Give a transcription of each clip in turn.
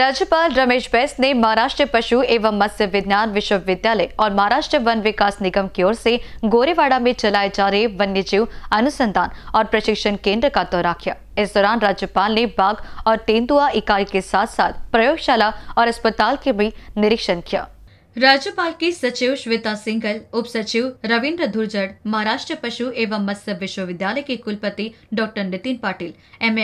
राज्यपाल रमेश बैस ने महाराष्ट्र पशु एवं मत्स्य विज्ञान विश्वविद्यालय और महाराष्ट्र वन विकास निगम की ओर से गोरेवाड़ा में चलाए जा रहे वन्य जीव अनुसंधान और प्रशिक्षण केंद्र का दौरा किया इस दौरान राज्यपाल ने बाघ और तेंदुआ इकाई के साथ साथ प्रयोगशाला और अस्पताल के भी निरीक्षण किया राज्यपाल की सचिव श्वेता सिंघल उप सचिव रविन्द्र धुर्जड़ महाराष्ट्र पशु एवं मत्स्य विश्वविद्यालय के कुलपति doctor Nitin Patil M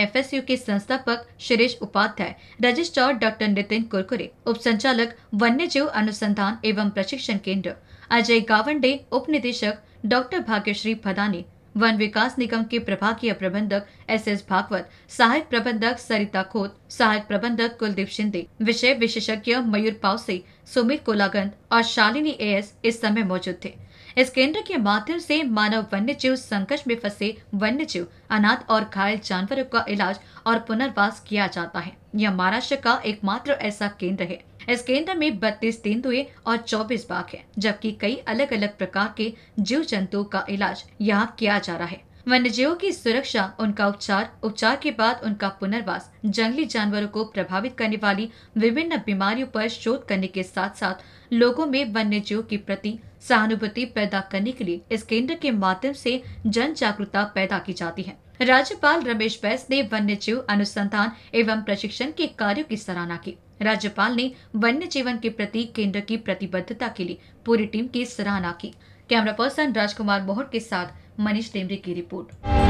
K संस्थापक शिरीष उपाध्याय रजिस्ट्रार डॉक्टर नितिन कुरकुरे उप संचालक वन्य जीव अनुसंधान एवं प्रशिक्षण केंद्र अजय गावंडे उप निदेशक डॉक्टर भाग्यश्री भदानी वन विकास निगम के प्रभागीय प्रबंधक एस एस भागवत सहायक प्रबंधक सरिता खोत सहायक प्रबंधक कुलदीप शिंदे विषय विशेषज्ञ मयूर पावसे सुमित कोलागंत और शालिनी एएस इस समय मौजूद थे इस केंद्र के माध्यम से मानव वन्य जीव संकट में फंसे वन्य जीव अनाथ और घायल जानवरों का इलाज और पुनर्वास किया जाता है यह महाराष्ट्र का एकमात्र ऐसा केंद्र है इस केंद्र में बत्तीस तेंदुए और चौबीस बाघ है जबकि कई अलग अलग प्रकार के जीव जंतुओं का इलाज यहाँ किया जा रहा है वन्य जीवों की सुरक्षा उनका उपचार उपचार के बाद उनका पुनर्वास जंगली जानवरों को प्रभावित करने वाली विभिन्न बीमारियों पर शोध करने के साथ साथ लोगों में वन्य जीवों के प्रति सहानुभूति पैदा करने के लिए इस केंद्र के माध्यम से जन जागरूकता पैदा की जाती है राज्यपाल रमेश बैस ने वन्य जीव अनुसंधान एवं प्रशिक्षण के कार्यो की सराहना की राज्यपाल ने वन्य जीवन के प्रति केंद्र की प्रतिबद्धता के लिए पूरी टीम की सराहना की कैमरा पर्सन राजकुमार मोहट के साथ मनीष देमरे की रिपोर्ट